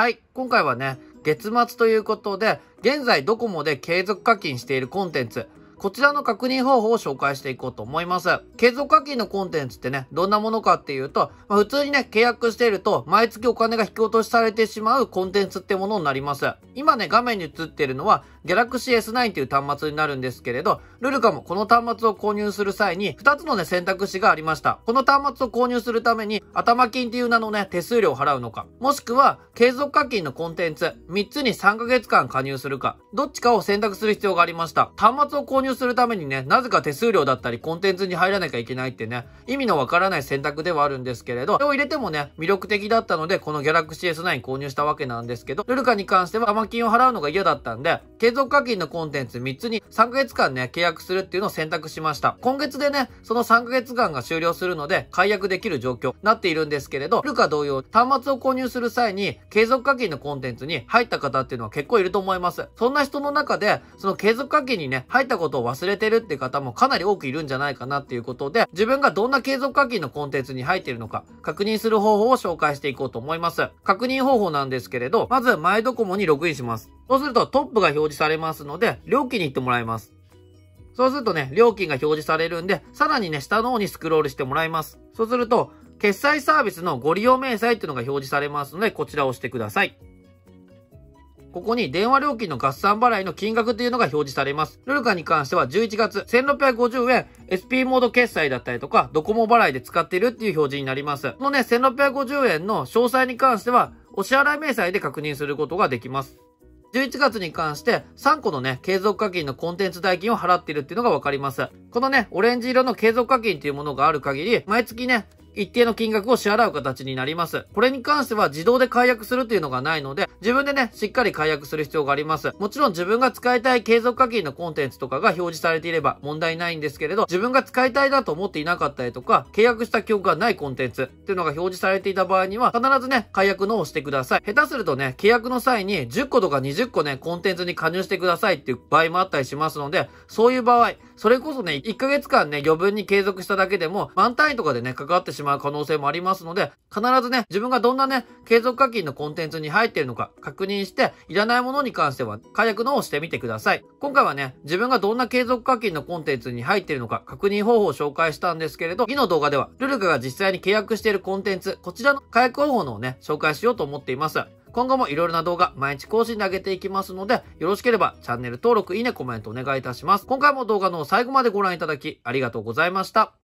はい、今回はね、月末ということで、現在ドコモで継続課金しているコンテンツ、こちらの確認方法を紹介していこうと思います。継続課金のコンテンツってね、どんなものかっていうと、まあ、普通にね、契約していると、毎月お金が引き落としされてしまうコンテンツってものになります。今ね、画面に映っているのは、Galaxy S9 という端末になるんですけれど、ルルカもこの端末を購入する際に、2つのね、選択肢がありました。この端末を購入するために、頭金っていう名のね、手数料を払うのか、もしくは、継続課金のコンテンツ、3つに3ヶ月間加入するか、どっちかを選択する必要がありました。端末を購入入するためにね、なぜか手数料だったりコンテンツに入らなきゃいけないってね、意味のわからない選択ではあるんですけれど、それを入れてもね、魅力的だったので、この Galaxy S9 購入したわけなんですけど、ルルカに関しては玉金を払うのが嫌だったんで、継続課金のコンテンツ3つに3ヶ月間ね、契約するっていうのを選択しました。今月でね、その3ヶ月間が終了するので、解約できる状況になっているんですけれど、ルカ同様、端末を購入する際に、継続課金のコンテンツに入った方っていうのは結構いると思います。そんな人の中で、その継続課金にね、入ったことをを忘れてるって方もかなり多くいるんじゃないかなっていうことで、自分がどんな継続課金のコンテンツに入っているのか、確認する方法を紹介していこうと思います。確認方法なんですけれど、まず、マイドコモにログインします。そうするとトップが表示されますので、料金に行ってもらいます。そうするとね、料金が表示されるんで、さらにね、下の方にスクロールしてもらいます。そうすると、決済サービスのご利用明細っていうのが表示されますので、こちらを押してください。ここに電話料金の合算払いの金額というのが表示されます。ルルカに関しては11月1650円 SP モード決済だったりとかドコモ払いで使っているっていう表示になります。このね、1650円の詳細に関してはお支払い明細で確認することができます。11月に関して3個のね、継続課金のコンテンツ代金を払っているっていうのがわかります。このね、オレンジ色の継続課金っていうものがある限り、毎月ね、一定の金額を支払う形になります。これに関しては自動で解約するというのがないので、自分でね、しっかり解約する必要があります。もちろん自分が使いたい継続課金のコンテンツとかが表示されていれば問題ないんですけれど、自分が使いたいなと思っていなかったりとか、契約した記憶がないコンテンツっていうのが表示されていた場合には、必ずね、解約のをしてください。下手するとね、契約の際に10個とか20個ね、コンテンツに加入してくださいっていう場合もあったりしますので、そういう場合、それこそね、1ヶ月間ね、余分に継続しただけでも、満単位とかでね、かかってしまう可能性もありますので、必ずね、自分がどんなね、継続課金のコンテンツに入っているのか確認して、いらないものに関しては解約のをしてみてください。今回はね、自分がどんな継続課金のコンテンツに入っているのか確認方法を紹介したんですけれど、次の動画では、ルルカが実際に契約しているコンテンツ、こちらの解約方法のをね、紹介しようと思っています。今後もいろいろな動画、毎日更新で上げていきますので、よろしければチャンネル登録、いいね、コメントお願いいたします。今回も動画の最後までご覧いただき、ありがとうございました。